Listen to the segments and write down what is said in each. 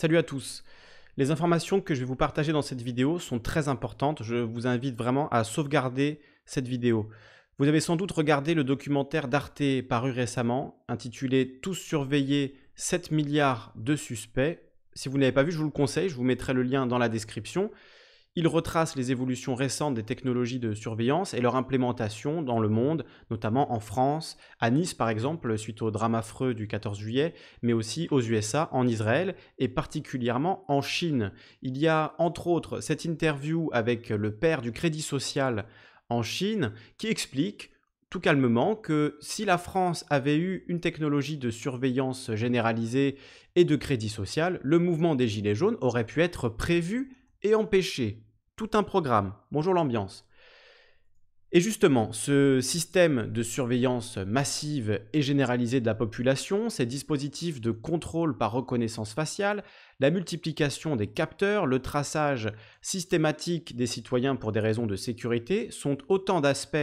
Salut à tous Les informations que je vais vous partager dans cette vidéo sont très importantes, je vous invite vraiment à sauvegarder cette vidéo. Vous avez sans doute regardé le documentaire d'Arte paru récemment, intitulé « Tous surveillés, 7 milliards de suspects ». Si vous ne l'avez pas vu, je vous le conseille, je vous mettrai le lien dans la description. Il retrace les évolutions récentes des technologies de surveillance et leur implémentation dans le monde, notamment en France, à Nice par exemple, suite au drame affreux du 14 juillet, mais aussi aux USA, en Israël et particulièrement en Chine. Il y a entre autres cette interview avec le père du Crédit Social en Chine qui explique tout calmement que si la France avait eu une technologie de surveillance généralisée et de crédit social, le mouvement des Gilets jaunes aurait pu être prévu et empêcher tout un programme. Bonjour l'ambiance. Et justement, ce système de surveillance massive et généralisée de la population, ces dispositifs de contrôle par reconnaissance faciale, la multiplication des capteurs, le traçage systématique des citoyens pour des raisons de sécurité sont autant d'aspects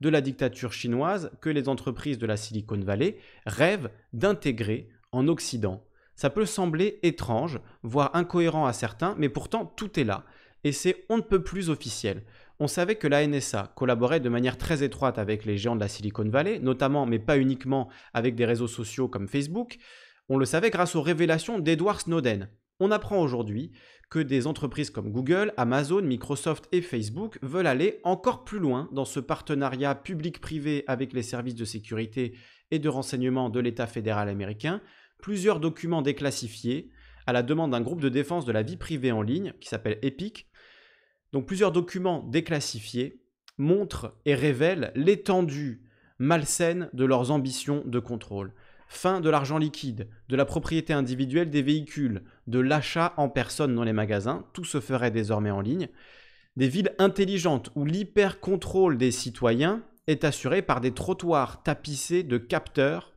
de la dictature chinoise que les entreprises de la Silicon Valley rêvent d'intégrer en Occident. Ça peut sembler étrange, voire incohérent à certains, mais pourtant tout est là. Et c'est on ne peut plus officiel. On savait que la NSA collaborait de manière très étroite avec les géants de la Silicon Valley, notamment, mais pas uniquement, avec des réseaux sociaux comme Facebook. On le savait grâce aux révélations d'Edward Snowden. On apprend aujourd'hui que des entreprises comme Google, Amazon, Microsoft et Facebook veulent aller encore plus loin dans ce partenariat public-privé avec les services de sécurité et de renseignement de l'État fédéral américain plusieurs documents déclassifiés à la demande d'un groupe de défense de la vie privée en ligne qui s'appelle EPIC. Donc plusieurs documents déclassifiés montrent et révèlent l'étendue malsaine de leurs ambitions de contrôle. Fin de l'argent liquide, de la propriété individuelle des véhicules, de l'achat en personne dans les magasins, tout se ferait désormais en ligne. Des villes intelligentes où l'hyper-contrôle des citoyens est assuré par des trottoirs tapissés de capteurs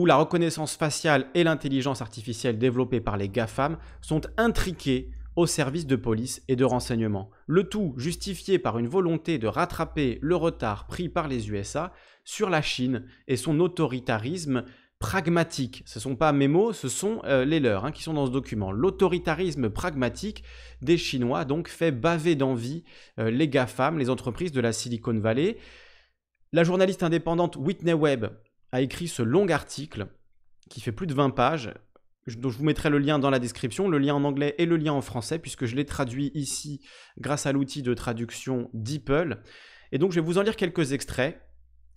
où la reconnaissance faciale et l'intelligence artificielle développée par les GAFAM sont intriquées au service de police et de renseignement. Le tout justifié par une volonté de rattraper le retard pris par les USA sur la Chine et son autoritarisme pragmatique. Ce ne sont pas mes mots, ce sont euh, les leurs hein, qui sont dans ce document. L'autoritarisme pragmatique des Chinois donc fait baver d'envie euh, les GAFAM, les entreprises de la Silicon Valley. La journaliste indépendante Whitney Webb a écrit ce long article qui fait plus de 20 pages, dont je vous mettrai le lien dans la description, le lien en anglais et le lien en français, puisque je l'ai traduit ici grâce à l'outil de traduction DeepL. Et donc je vais vous en lire quelques extraits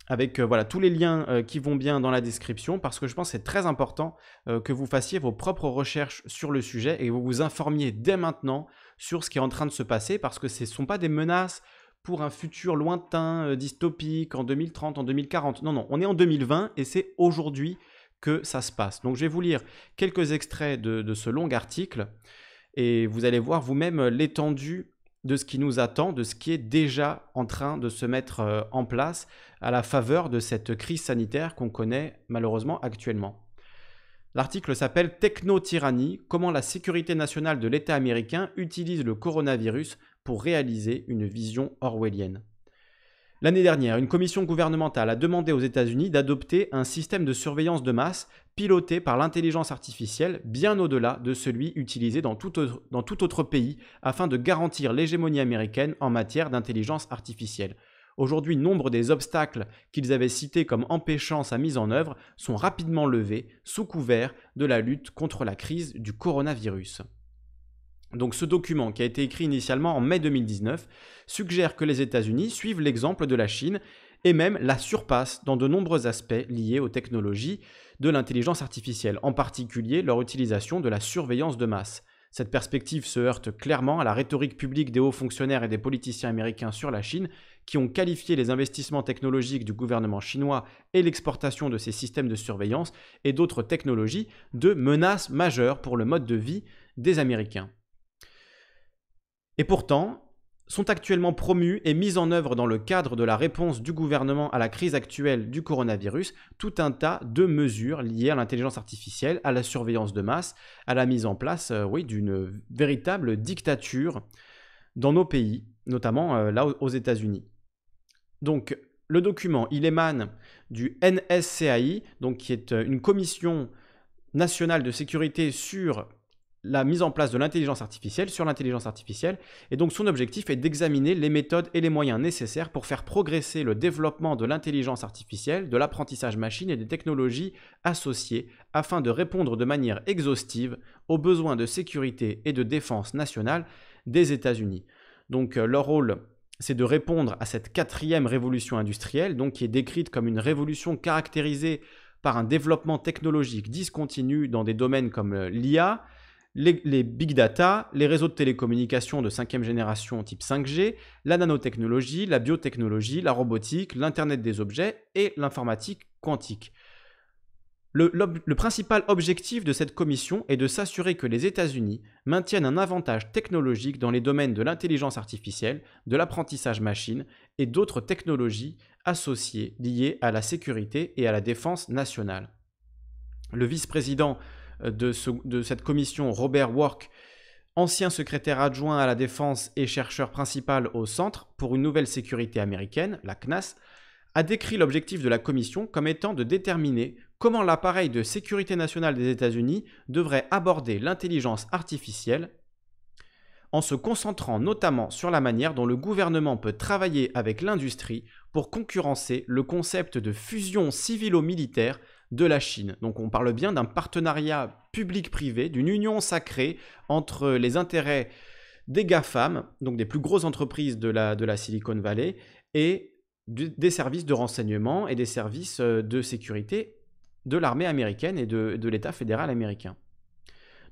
avec euh, voilà tous les liens euh, qui vont bien dans la description parce que je pense que c'est très important euh, que vous fassiez vos propres recherches sur le sujet et vous vous informiez dès maintenant sur ce qui est en train de se passer parce que ce ne sont pas des menaces pour un futur lointain, euh, dystopique, en 2030, en 2040. Non, non, on est en 2020 et c'est aujourd'hui que ça se passe. Donc je vais vous lire quelques extraits de, de ce long article et vous allez voir vous-même l'étendue de ce qui nous attend, de ce qui est déjà en train de se mettre euh, en place à la faveur de cette crise sanitaire qu'on connaît malheureusement actuellement. L'article s'appelle Techno-tyrannie, comment la sécurité nationale de l'État américain utilise le coronavirus pour réaliser une vision orwellienne. L'année dernière, une commission gouvernementale a demandé aux États-Unis d'adopter un système de surveillance de masse piloté par l'intelligence artificielle bien au-delà de celui utilisé dans tout, autre, pays afin de garantir l'hégémonie américaine en matière d'intelligence artificielle. Aujourd'hui, nombre des obstacles qu'ils avaient cités comme empêchant sa mise en œuvre sont rapidement levés sous couvert de la lutte contre la crise du coronavirus. Donc ce document, qui a été écrit initialement en mai 2019, suggère que les États-Unis suivent l'exemple de la Chine et même la surpassent dans de nombreux aspects liés aux technologies de l'intelligence artificielle, en particulier leur utilisation de la surveillance de masse. Cette perspective se heurte clairement à la rhétorique publique des hauts fonctionnaires et des politiciens américains sur la Chine, qui ont qualifié les investissements technologiques du gouvernement chinois et l'exportation de ces systèmes de surveillance et d'autres technologies de menaces majeures pour le mode de vie des Américains. Et pourtant, sont actuellement promues et mises en œuvre dans le cadre de la réponse du gouvernement à la crise actuelle du coronavirus tout un tas de mesures liées à l'intelligence artificielle, à la surveillance de masse, à la mise en place euh, oui, d'une véritable dictature dans nos pays, notamment euh, là aux États-Unis. Donc le document, il émane du NSCAI, donc qui est euh, une commission nationale de sécurité sur la mise en place de l'intelligence artificielle sur l'intelligence artificielle, et donc son objectif est d'examiner les méthodes et les moyens nécessaires pour faire progresser le développement de l'intelligence artificielle, de l'apprentissage machine et des technologies associées, afin de répondre de manière exhaustive aux besoins de sécurité et de défense nationale des États-Unis. Donc euh, leur rôle c'est de répondre à cette quatrième révolution industrielle, donc qui est décrite comme une révolution caractérisée par un développement technologique discontinu dans des domaines comme euh, l'IA, les, big data, les réseaux de télécommunications de cinquième génération type 5G, la nanotechnologie, la biotechnologie, la robotique, l'Internet des objets et l'informatique quantique. Le, le, principal objectif de cette commission est de s'assurer que les États-Unis maintiennent un avantage technologique dans les domaines de l'intelligence artificielle, de l'apprentissage machine et d'autres technologies associées liées à la sécurité et à la défense nationale. Le vice-président euh, de, cette commission, Robert Work, ancien secrétaire adjoint à la défense et chercheur principal au Centre pour une nouvelle sécurité américaine, la CNAS, a décrit l'objectif de la commission comme étant de déterminer comment l'appareil de sécurité nationale des États-Unis devrait aborder l'intelligence artificielle en se concentrant notamment sur la manière dont le gouvernement peut travailler avec l'industrie pour concurrencer le concept de fusion civilo-militaire de la Chine. Donc on parle bien d'un partenariat public-privé, d'une union sacrée entre les intérêts des GAFAM, donc des plus grosses entreprises de la, de la Silicon Valley, et des services de renseignement et des services euh, de sécurité de l'armée américaine et de, l'État fédéral américain.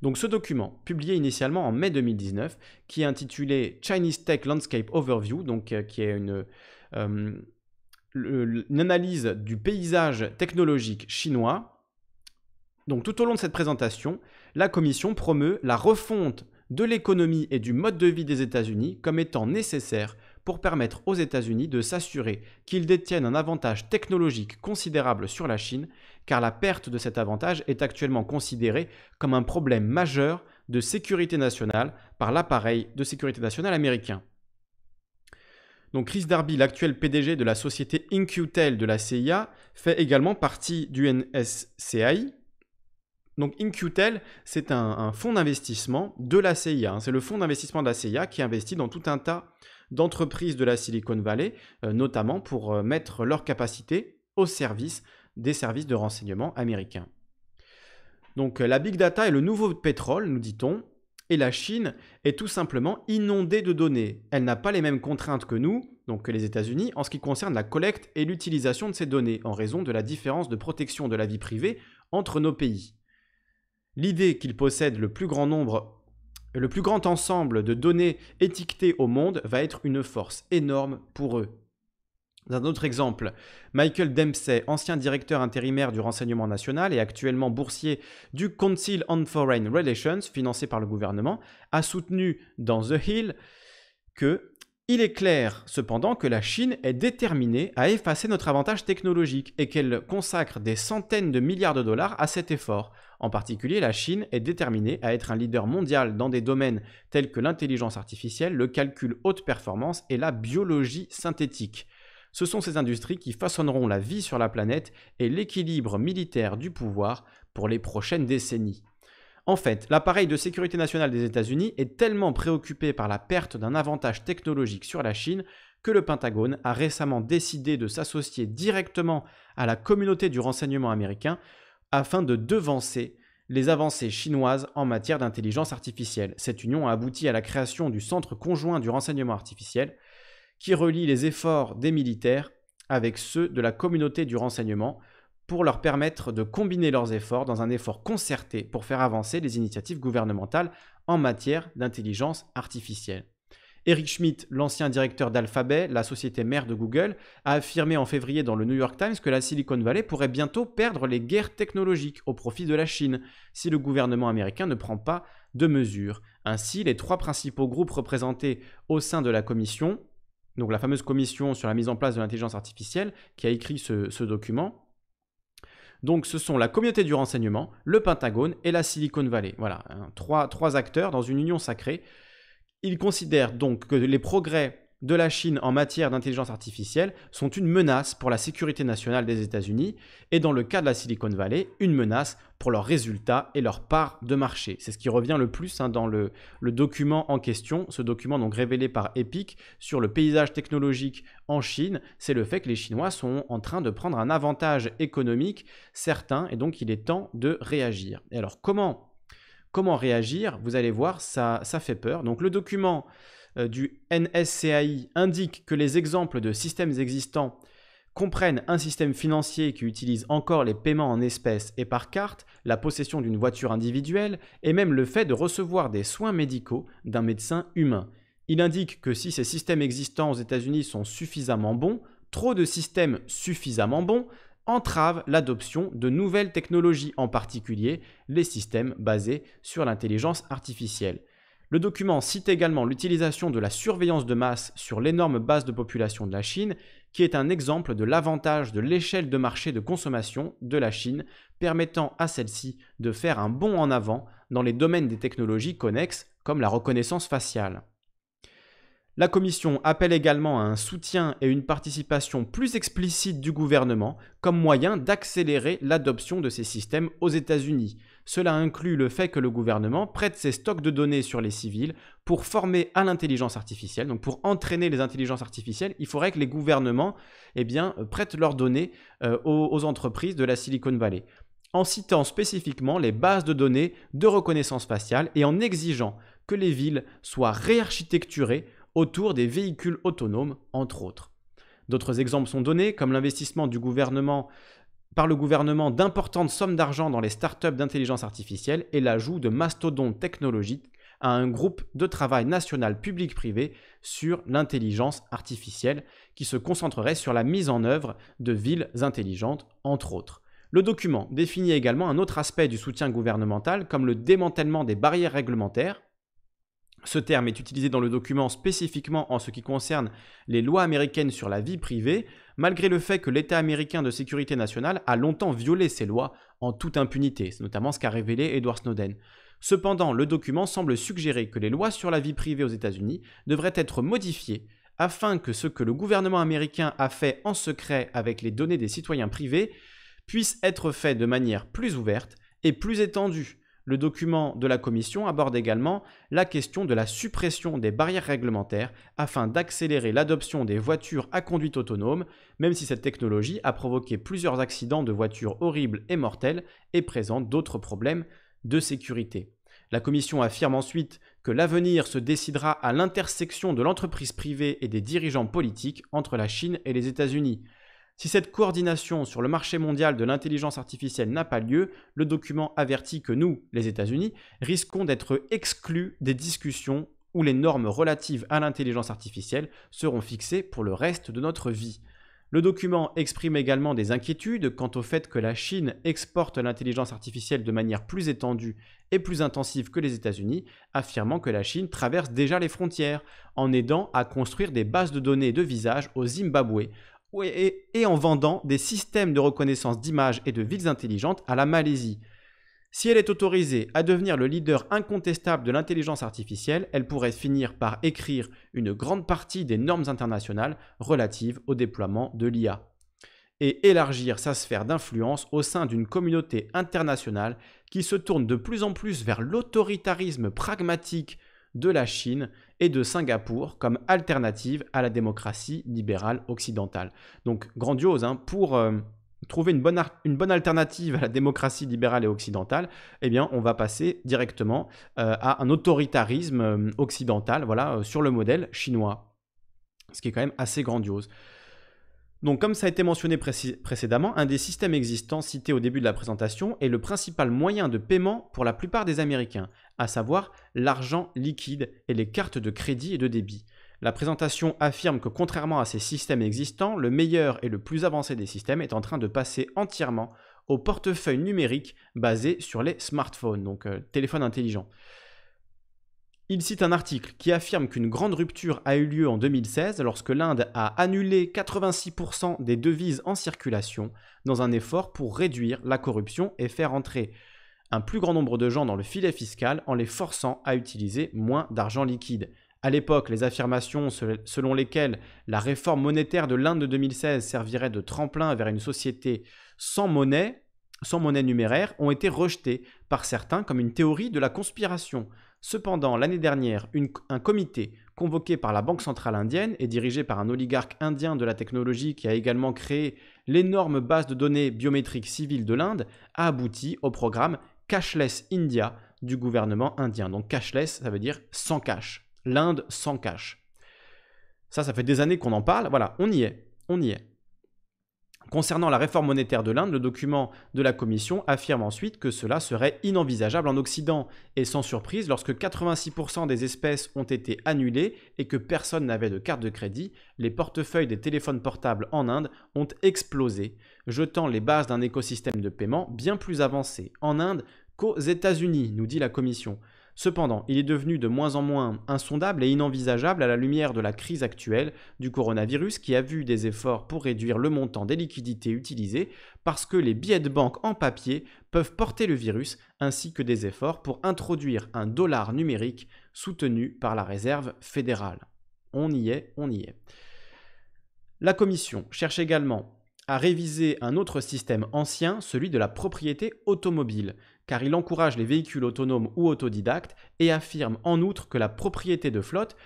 Donc ce document, publié initialement en mai 2019, qui est intitulé Chinese Tech Landscape Overview, donc euh, qui est une, euh, l'analyse une analyse du paysage technologique chinois. Donc tout au long de cette présentation, la Commission promeut la refonte de l'économie et du mode de vie des États-Unis comme étant nécessaire pour permettre aux États-Unis de s'assurer qu'ils détiennent un avantage technologique considérable sur la Chine, car la perte de cet avantage est actuellement considérée comme un problème majeur de sécurité nationale par l'appareil de sécurité nationale américain. Donc Chris Darby, l'actuel PDG de la société InQtel de la CIA, fait également partie du NSCI. Donc InQtel, c'est un, fonds d'investissement de la CIA. Hein. C'est le fonds d'investissement de la CIA qui investit dans tout un tas d'entreprises de la Silicon Valley, euh, notamment pour euh, mettre leurs capacités au service des services de renseignement américains. Donc euh, la big data est le nouveau pétrole, nous dit-on, et la Chine est tout simplement inondée de données. Elle n'a pas les mêmes contraintes que nous, donc que les États-Unis, en ce qui concerne la collecte et l'utilisation de ces données, en raison de la différence de protection de la vie privée entre nos pays. L'idée qu'ils possèdent le plus grand nombre, le plus grand ensemble de données étiquetées au monde va être une force énorme pour eux un autre exemple, Michael Dempsey, ancien directeur intérimaire du renseignement national et actuellement boursier du Council on Foreign Relations, financé par le gouvernement, a soutenu dans The Hill que il est clair cependant que la Chine est déterminée à effacer notre avantage technologique et qu'elle consacre des centaines de milliards de dollars à cet effort. En particulier, la Chine est déterminée à être un leader mondial dans des domaines tels que l'intelligence artificielle, le calcul haute performance et la biologie synthétique. Ce sont ces industries qui façonneront la vie sur la planète et l'équilibre militaire du pouvoir pour les prochaines décennies. En fait, l'appareil de sécurité nationale des États-Unis est tellement préoccupé par la perte d'un avantage technologique sur la Chine que le Pentagone a récemment décidé de s'associer directement à la communauté du renseignement américain afin de devancer les avancées chinoises en matière d'intelligence artificielle. Cette union a abouti à la création du Centre conjoint du renseignement artificiel, qui relie les efforts des militaires avec ceux de la communauté du renseignement pour leur permettre de combiner leurs efforts dans un effort concerté pour faire avancer les initiatives gouvernementales en matière d'intelligence artificielle. Eric Schmidt, l'ancien directeur d'Alphabet, la société mère de Google, a affirmé en février dans le New York Times que la Silicon Valley pourrait bientôt perdre les guerres technologiques au profit de la Chine si le gouvernement américain ne prend pas de mesures. Ainsi, les trois principaux groupes représentés au sein de la commission, donc la fameuse commission sur la mise en place de l'intelligence artificielle, qui a écrit ce, document, donc ce sont la communauté du renseignement, le Pentagone et la Silicon Valley. Voilà, hein, trois, acteurs dans une union sacrée. Ils considèrent donc que les progrès de la Chine en matière d'intelligence artificielle sont une menace pour la sécurité nationale des États-Unis et dans le cas de la Silicon Valley, une menace pour leurs résultats et leur part de marché. C'est ce qui revient le plus hein, dans le, le, document en question, ce document donc révélé par Epic sur le paysage technologique en Chine, c'est le fait que les Chinois sont en train de prendre un avantage économique certain et donc il est temps de réagir. Et alors comment, comment réagir Vous allez voir, ça, ça fait peur. Donc le document... Euh, du NSCAI indique que les exemples de systèmes existants comprennent un système financier qui utilise encore les paiements en espèces et par carte, la possession d'une voiture individuelle et même le fait de recevoir des soins médicaux d'un médecin humain. Il indique que si ces systèmes existants aux États-Unis sont suffisamment bons, trop de systèmes suffisamment bons entravent l'adoption de nouvelles technologies, en particulier les systèmes basés sur l'intelligence artificielle. Le document cite également l'utilisation de la surveillance de masse sur l'énorme base de population de la Chine, qui est un exemple de l'avantage de l'échelle de marché de consommation de la Chine, permettant à celle-ci de faire un bond en avant dans les domaines des technologies connexes comme la reconnaissance faciale. La Commission appelle également à un soutien et une participation plus explicite du gouvernement comme moyen d'accélérer l'adoption de ces systèmes aux États-Unis, cela inclut le fait que le gouvernement prête ses stocks de données sur les civils pour former à l'intelligence artificielle. Donc pour entraîner les intelligences artificielles, il faudrait que les gouvernements eh bien, euh, prêtent leurs données euh, aux entreprises de la Silicon Valley en citant spécifiquement les bases de données de reconnaissance faciale et en exigeant que les villes soient réarchitecturées autour des véhicules autonomes, entre autres. D'autres exemples sont donnés, comme l'investissement du gouvernement par le gouvernement d'importantes sommes d'argent dans les startups d'intelligence artificielle et l'ajout de mastodontes technologiques à un groupe de travail national public-privé sur l'intelligence artificielle qui se concentrerait sur la mise en œuvre de villes intelligentes, entre autres. Le document définit également un autre aspect du soutien gouvernemental comme le démantèlement des barrières réglementaires. Ce terme est utilisé dans le document spécifiquement en ce qui concerne les lois américaines sur la vie privée, malgré le fait que l'État américain de sécurité nationale a longtemps violé ces lois en toute impunité, c'est notamment ce qu'a révélé Edward Snowden. Cependant, le document semble suggérer que les lois sur la vie privée aux États-Unis devraient être modifiées afin que ce que le gouvernement américain a fait en secret avec les données des citoyens privés puisse être fait de manière plus ouverte et plus étendue le document de la Commission aborde également la question de la suppression des barrières réglementaires afin d'accélérer l'adoption des voitures à conduite autonome, même si cette technologie a provoqué plusieurs accidents de voitures horribles et mortels et présente d'autres problèmes de sécurité. La Commission affirme ensuite que l'avenir se décidera à l'intersection de l'entreprise privée et des dirigeants politiques entre la Chine et les États-Unis. Si cette coordination sur le marché mondial de l'intelligence artificielle n'a pas lieu, le document avertit que nous, les États-Unis, risquons d'être exclus des discussions où les normes relatives à l'intelligence artificielle seront fixées pour le reste de notre vie. Le document exprime également des inquiétudes quant au fait que la Chine exporte l'intelligence artificielle de manière plus étendue et plus intensive que les États-Unis, affirmant que la Chine traverse déjà les frontières en aidant à construire des bases de données de visage au Zimbabwe, et, en vendant des systèmes de reconnaissance d'images et de villes intelligentes à la Malaisie. Si elle est autorisée à devenir le leader incontestable de l'intelligence artificielle, elle pourrait finir par écrire une grande partie des normes internationales relatives au déploiement de l'IA et élargir sa sphère d'influence au sein d'une communauté internationale qui se tourne de plus en plus vers l'autoritarisme pragmatique de la Chine et de Singapour comme alternative à la démocratie libérale occidentale. Donc grandiose, hein, pour euh, trouver une bonne, une bonne, alternative à la démocratie libérale et occidentale, eh bien on va passer directement euh, à un autoritarisme euh, occidental, voilà, sur le modèle chinois. Ce qui est quand même assez grandiose. Donc comme ça a été mentionné précédemment, un des systèmes existants cités au début de la présentation est le principal moyen de paiement pour la plupart des Américains, à savoir l'argent liquide et les cartes de crédit et de débit. La présentation affirme que contrairement à ces systèmes existants, le meilleur et le plus avancé des systèmes est en train de passer entièrement au portefeuille numérique basé sur les smartphones, donc téléphones euh, téléphone intelligent. Il cite un article qui affirme qu'une grande rupture a eu lieu en 2016 lorsque l'Inde a annulé 86% des devises en circulation dans un effort pour réduire la corruption et faire entrer un plus grand nombre de gens dans le filet fiscal en les forçant à utiliser moins d'argent liquide. À l'époque, les affirmations selon lesquelles la réforme monétaire de l'Inde de 2016 servirait de tremplin vers une société sans monnaie, sans monnaie numéraire, ont été rejetées par certains comme une théorie de la conspiration. Cependant, l'année dernière, un comité convoqué par la Banque centrale indienne et dirigé par un oligarque indien de la technologie qui a également créé l'énorme base de données biométriques civiles de l'Inde, a abouti au programme Cashless India du gouvernement indien. Donc cashless, ça veut dire sans cash. L'Inde sans cash. Ça, ça fait des années qu'on en parle. Voilà, on y est. On y est. Concernant la réforme monétaire de l'Inde, le document de la Commission affirme ensuite que cela serait inenvisageable en Occident, et sans surprise, lorsque 86% des espèces ont été annulées et que personne n'avait de carte de crédit, les portefeuilles des téléphones portables en Inde ont explosé, jetant les bases d'un écosystème de paiement bien plus avancé en Inde qu'aux États-Unis, nous dit la Commission. Cependant, il est devenu de moins en moins insondable et inenvisageable à la lumière de la crise actuelle du coronavirus qui a vu des efforts pour réduire le montant des liquidités utilisées parce que les billets de banque en papier peuvent porter le virus ainsi que des efforts pour introduire un dollar numérique soutenu par la Réserve fédérale. On y est, on y est. La Commission cherche également à réviser un autre système ancien, celui de la propriété automobile car il encourage les véhicules autonomes ou autodidactes et affirme en outre que la propriété de flotte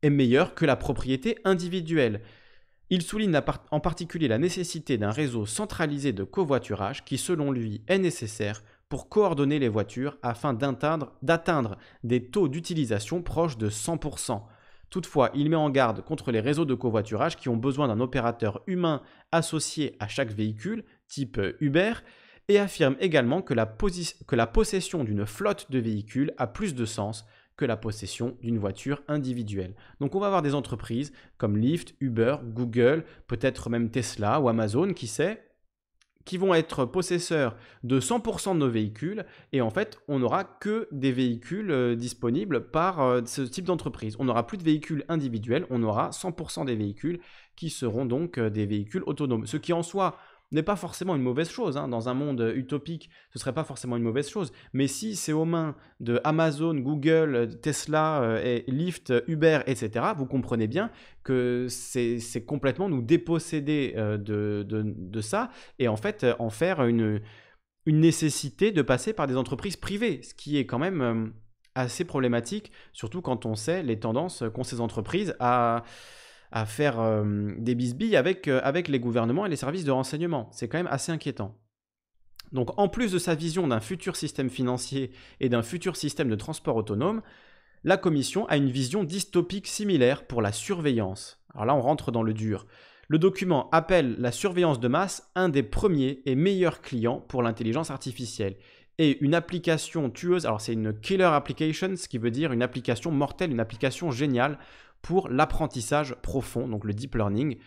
est meilleure que la propriété individuelle. Il souligne en particulier la nécessité d'un réseau centralisé de covoiturage qui, selon lui, est nécessaire pour coordonner les voitures afin d'atteindre des taux d'utilisation proches de 100%. Toutefois, il met en garde contre les réseaux de covoiturage qui ont besoin d'un opérateur humain associé à chaque véhicule, type Uber, et affirme également que la, que la possession d'une flotte de véhicules a plus de sens que la possession d'une voiture individuelle. Donc on va avoir des entreprises comme Lyft, Uber, Google, peut-être même Tesla ou Amazon, qui sait, qui vont être possesseurs de 100% de nos véhicules et en fait on n'aura que des véhicules euh, disponibles par euh, ce type d'entreprise. On n'aura plus de véhicules individuels, on aura 100% des véhicules qui seront donc euh, des véhicules autonomes. Ce qui en soit n'est pas forcément une mauvaise chose. Hein. Dans un monde utopique, ce serait pas forcément une mauvaise chose. Mais si c'est aux mains de Amazon, Google, Tesla, euh, et Lyft, Uber, etc., vous comprenez bien que c'est complètement nous déposséder euh, de, ça et en fait en faire une, une, nécessité de passer par des entreprises privées, ce qui est quand même euh, assez problématique, surtout quand on sait les tendances qu'ont ces entreprises à à faire des bisbilles avec, avec les gouvernements et les services de renseignement. C'est quand même assez inquiétant. Donc en plus de sa vision d'un futur système financier et d'un futur système de transport autonome, la Commission a une vision dystopique similaire pour la surveillance. Alors là, on rentre dans le dur. Le document appelle la surveillance de masse un des premiers et meilleurs clients pour l'intelligence artificielle et une application tueuse, alors c'est une killer application, ce qui veut dire une application mortelle, une application géniale pour l'apprentissage profond, donc le deep learning.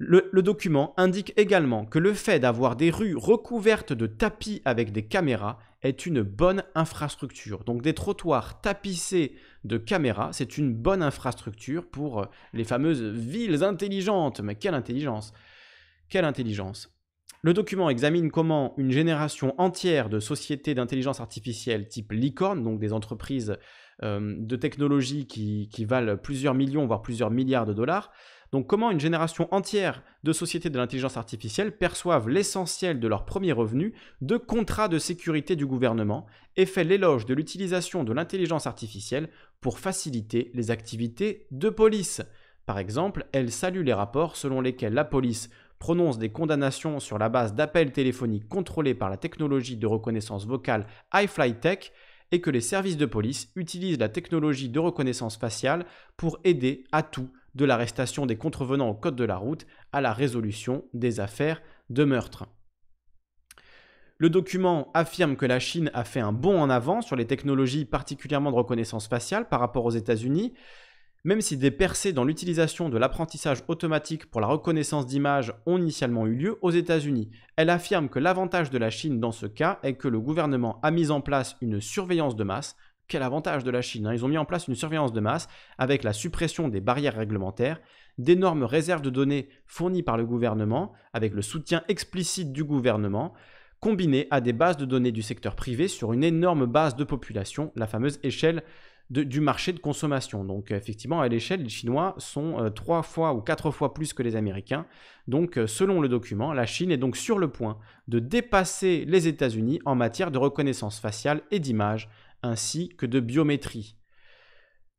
Le, document indique également que le fait d'avoir des rues recouvertes de tapis avec des caméras est une bonne infrastructure. Donc des trottoirs tapissés de caméras, c'est une bonne infrastructure pour euh, les fameuses villes intelligentes. Mais quelle intelligence Quelle intelligence le document examine comment une génération entière de sociétés d'intelligence artificielle type licorne, donc des entreprises euh, de technologies qui, valent plusieurs millions, voire plusieurs milliards de dollars. Donc comment une génération entière de sociétés de l'intelligence artificielle perçoivent l'essentiel de leurs premiers revenus de contrats de sécurité du gouvernement et fait l'éloge de l'utilisation de l'intelligence artificielle pour faciliter les activités de police. Par exemple, elle salue les rapports selon lesquels la police prononce des condamnations sur la base d'appels téléphoniques contrôlés par la technologie de reconnaissance vocale iFlyTech, et que les services de police utilisent la technologie de reconnaissance faciale pour aider à tout, de l'arrestation des contrevenants au code de la route à la résolution des affaires de meurtre. Le document affirme que la Chine a fait un bond en avant sur les technologies particulièrement de reconnaissance faciale par rapport aux États-Unis, même si des percées dans l'utilisation de l'apprentissage automatique pour la reconnaissance d'images ont initialement eu lieu aux États-Unis, elle affirme que l'avantage de la Chine dans ce cas est que le gouvernement a mis en place une surveillance de masse. Quel avantage de la Chine hein. Ils ont mis en place une surveillance de masse avec la suppression des barrières réglementaires, d'énormes réserves de données fournies par le gouvernement, avec le soutien explicite du gouvernement, combinées à des bases de données du secteur privé sur une énorme base de population, la fameuse échelle du marché de consommation. Donc euh, effectivement, à l'échelle, les Chinois sont euh, trois fois ou quatre fois plus que les Américains. Donc euh, selon le document, la Chine est donc sur le point de dépasser les États-Unis en matière de reconnaissance faciale et d'image, ainsi que de biométrie.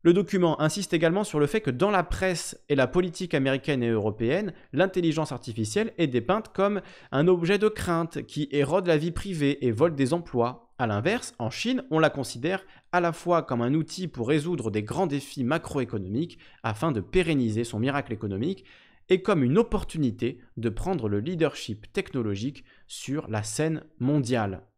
Le document insiste également sur le fait que dans la presse et la politique américaine et européenne, l'intelligence artificielle est dépeinte comme un objet de crainte qui érode la vie privée et vole des emplois, a l'inverse, en Chine, on la considère à la fois comme un outil pour résoudre des grands défis macroéconomiques afin de pérenniser son miracle économique et comme une opportunité de prendre le leadership technologique sur la scène mondiale.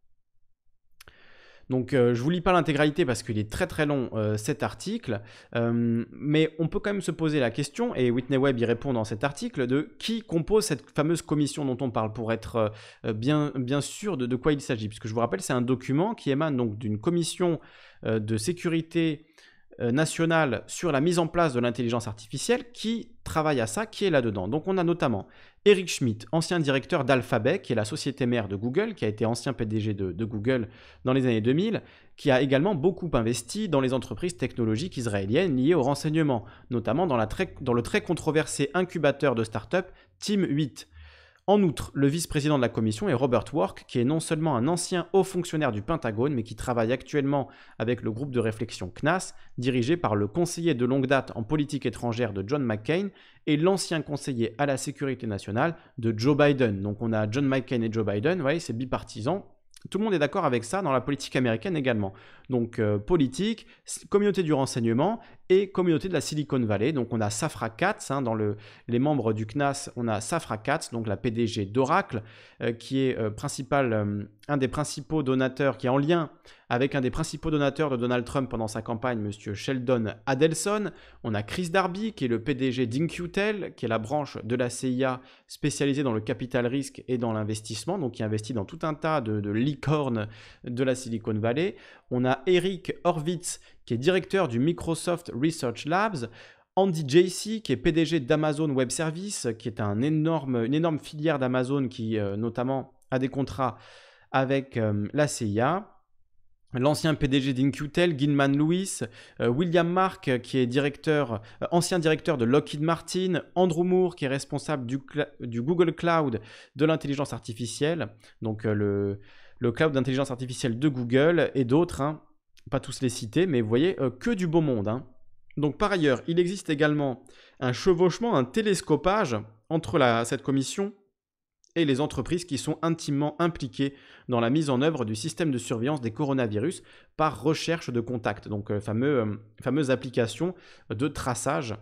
Donc je euh, je vous lis pas l'intégralité parce qu'il est très très long euh, cet article, euh, mais on peut quand même se poser la question, et Whitney Webb y répond dans cet article, de qui compose cette fameuse commission dont on parle pour être bien, bien sûr de, quoi il s'agit. Puisque je vous rappelle, c'est un document qui émane donc d'une commission de sécurité euh, national sur la mise en place de l'intelligence artificielle qui travaille à ça, qui est là-dedans. Donc on a notamment Eric Schmidt, ancien directeur d'Alphabet, qui est la société mère de Google, qui a été ancien PDG de, Google dans les années 2000, qui a également beaucoup investi dans les entreprises technologiques israéliennes liées au renseignement, notamment dans, dans le très controversé incubateur de start-up Team 8 en outre, le vice-président de la commission est Robert Work, qui est non seulement un ancien haut fonctionnaire du Pentagone, mais qui travaille actuellement avec le groupe de réflexion CNAS, dirigé par le conseiller de longue date en politique étrangère de John McCain et l'ancien conseiller à la sécurité nationale de Joe Biden. Donc on a John McCain et Joe Biden, vous voyez, c'est bipartisan. Tout le monde est d'accord avec ça dans la politique américaine également donc euh, politique, communauté du renseignement et communauté de la Silicon Valley. Donc on a Safra Katz, hein, dans les membres du CNAS, on a Safra Katz, donc la PDG d'Oracle, euh, qui est euh, principal, un des principaux donateurs, qui est en lien avec un des principaux donateurs de Donald Trump pendant sa campagne, M. Sheldon Adelson. On a Chris Darby, qui est le PDG d'Incutel, qui est la branche de la CIA spécialisée dans le capital risque et dans l'investissement, donc qui investit dans tout un tas de, de licornes de la Silicon Valley. On a Eric Horvitz, qui est directeur du Microsoft Research Labs, Andy JC, qui est PDG d'Amazon Web Services, qui est un énorme, une énorme filière d'Amazon qui euh, notamment a des contrats avec euh, la CIA. L'ancien PDG d'InQtel, Gilman Lewis, euh, William Mark, qui est directeur, ancien directeur de Lockheed Martin, Andrew Moore, qui est responsable du, Google Cloud de l'intelligence artificielle, donc le, le cloud d'intelligence artificielle de Google, et d'autres. Hein pas tous les citer, mais vous voyez, euh, que du beau monde. Hein. Donc par ailleurs, il existe également un chevauchement, un télescopage entre cette commission et les entreprises qui sont intimement impliquées dans la mise en œuvre du système de surveillance des coronavirus par recherche de contacts, donc euh, euh, fameuse application de traçage,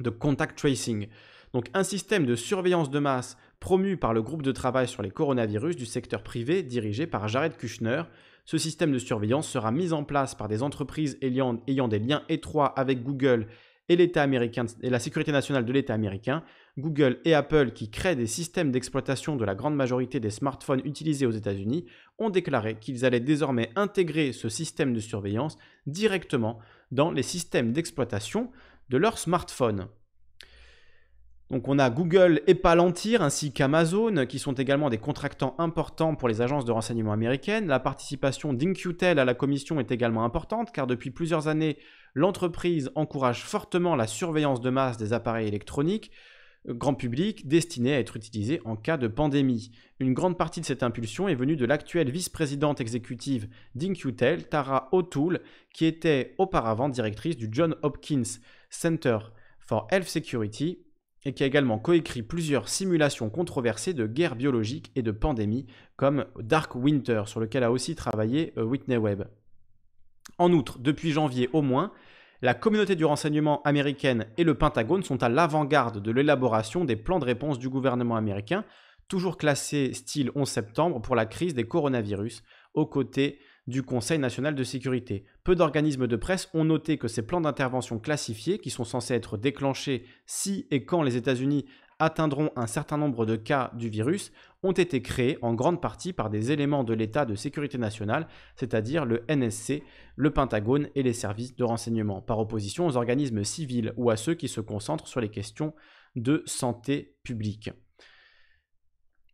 de contact tracing. Donc un système de surveillance de masse promu par le groupe de travail sur les coronavirus du secteur privé dirigé par Jared Kushner. Ce système de surveillance sera mis en place par des entreprises ayant, des liens étroits avec Google et l'État américain et la sécurité nationale de l'État américain, Google et Apple qui créent des systèmes d'exploitation de la grande majorité des smartphones utilisés aux États-Unis, ont déclaré qu'ils allaient désormais intégrer ce système de surveillance directement dans les systèmes d'exploitation de leurs smartphones. Donc on a Google et Palantir ainsi qu'Amazon qui sont également des contractants importants pour les agences de renseignement américaines. La participation d'InQtel à la commission est également importante car depuis plusieurs années, l'entreprise encourage fortement la surveillance de masse des appareils électroniques euh, grand public destinés à être utilisés en cas de pandémie. Une grande partie de cette impulsion est venue de l'actuelle vice-présidente exécutive d'InQtel, Tara O'Toole, qui était auparavant directrice du John Hopkins Center for Health Security et qui a également coécrit plusieurs simulations controversées de guerres biologiques et de pandémies, comme Dark Winter, sur lequel a aussi travaillé euh, Whitney Webb. En outre, depuis janvier au moins, la communauté du renseignement américaine et le Pentagone sont à l'avant-garde de l'élaboration des plans de réponse du gouvernement américain, toujours classés style 11 septembre pour la crise des coronavirus, aux côtés du Conseil national de sécurité. Peu d'organismes de presse ont noté que ces plans d'intervention classifiés, qui sont censés être déclenchés si et quand les États-Unis atteindront un certain nombre de cas du virus, ont été créés en grande partie par des éléments de l'État de sécurité nationale, c'est-à-dire le NSC, le Pentagone et les services de renseignement, par opposition aux organismes civils ou à ceux qui se concentrent sur les questions de santé publique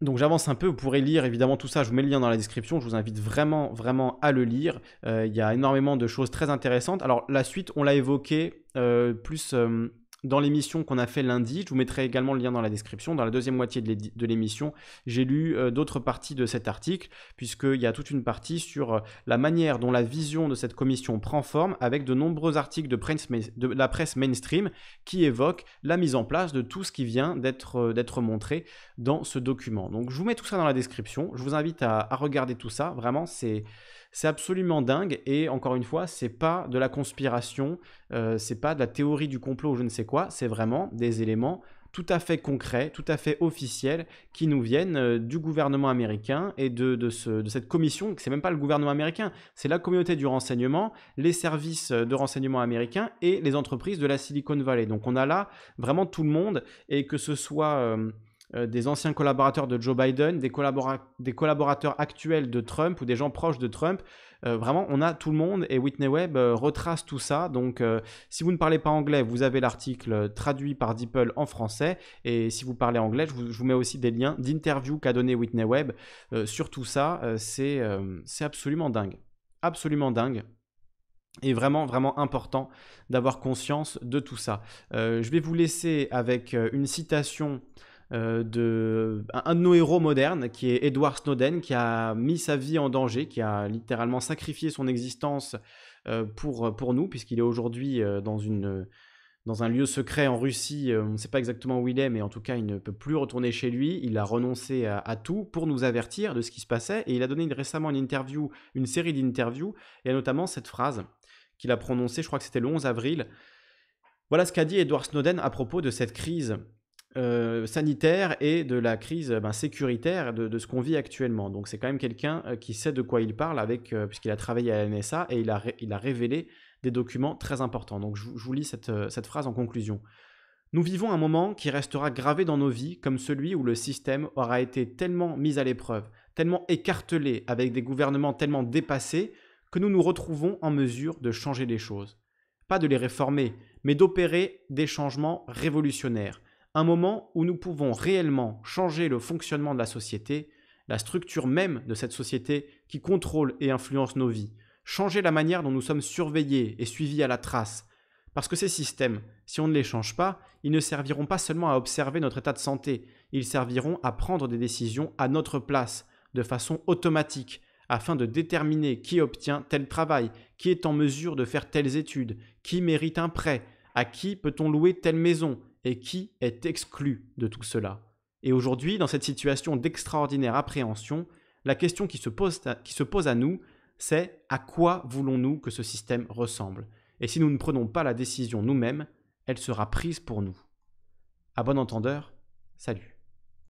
donc j'avance un peu, vous pourrez lire évidemment tout ça, je vous mets le lien dans la description, je vous invite vraiment vraiment à le lire, euh, il y a énormément de choses très intéressantes. Alors la suite, on l'a évoqué euh, plus... Euh, dans l'émission qu'on a fait lundi. Je vous mettrai également le lien dans la description. Dans la deuxième moitié de l'émission, j'ai lu euh, d'autres parties de cet article, puisqu'il y a toute une partie sur euh, la manière dont la vision de cette commission prend forme, avec de nombreux articles de, de la presse mainstream qui évoquent la mise en place de tout ce qui vient euh, d'être montré dans ce document. Donc je vous mets tout ça dans la description. Je vous invite à regarder tout ça. Vraiment, c'est... C'est absolument dingue et encore une fois, c'est pas de la conspiration, euh, c'est pas de la théorie du complot ou je ne sais quoi, c'est vraiment des éléments tout à fait concrets, tout à fait officiels, qui nous viennent euh, du gouvernement américain et de, de, ce, de cette commission, c'est même pas le gouvernement américain, c'est la communauté du renseignement, les services euh, de renseignement américains et les entreprises de la Silicon Valley. Donc on a là vraiment tout le monde, et que ce soit... Euh, euh, des anciens collaborateurs de Joe Biden, des, des, collaborateurs actuels de Trump ou des gens proches de Trump. Euh, vraiment, on a tout le monde et Whitney Webb euh, retrace tout ça. Donc, si vous ne parlez pas anglais, vous avez l'article traduit par DeepL en français. Et si vous parlez anglais, je vous, mets aussi des liens d'interviews qu'a donné Whitney Webb sur tout ça. C'est absolument dingue. Absolument dingue. Et vraiment, vraiment important d'avoir conscience de tout ça. je vais vous laisser avec une citation euh, de un de nos héros modernes, qui est Edward Snowden, qui a mis sa vie en danger, qui a littéralement sacrifié son existence euh, pour, euh, pour nous, puisqu'il est aujourd'hui dans, une, dans un lieu secret en Russie. On ne sait pas exactement où il est, mais en tout cas, il ne peut plus retourner chez lui. Il a renoncé à, tout pour nous avertir de ce qui se passait. Et il a donné récemment une interview, une série d'interviews, et notamment cette phrase qu'il a prononcée, je crois que c'était le 11 avril. Voilà ce qu'a dit Edward Snowden à propos de cette crise euh, sanitaire et de la crise ben, sécuritaire de, ce qu'on vit actuellement. Donc c'est quand même quelqu'un euh, qui sait de quoi il parle avec euh, puisqu'il a travaillé à la NSA et il a, il a révélé des documents très importants. Donc je, vous lis cette, cette phrase en conclusion. Nous vivons un moment qui restera gravé dans nos vies comme celui où le système aura été tellement mis à l'épreuve, tellement écartelé avec des gouvernements tellement dépassés que nous nous retrouvons en mesure de changer les choses. Pas de les réformer, mais d'opérer des changements révolutionnaires un moment où nous pouvons réellement changer le fonctionnement de la société, la structure même de cette société qui contrôle et influence nos vies, changer la manière dont nous sommes surveillés et suivis à la trace. Parce que ces systèmes, si on ne les change pas, ils ne serviront pas seulement à observer notre état de santé, ils serviront à prendre des décisions à notre place, de façon automatique, afin de déterminer qui obtient tel travail, qui est en mesure de faire telles études, qui mérite un prêt, à qui peut-on louer telle maison, et qui est exclu de tout cela. Et aujourd'hui, dans cette situation d'extraordinaire appréhension, la question qui se pose à, qui se pose à nous, c'est à quoi voulons-nous que ce système ressemble Et si nous ne prenons pas la décision nous-mêmes, elle sera prise pour nous. À bon entendeur, salut.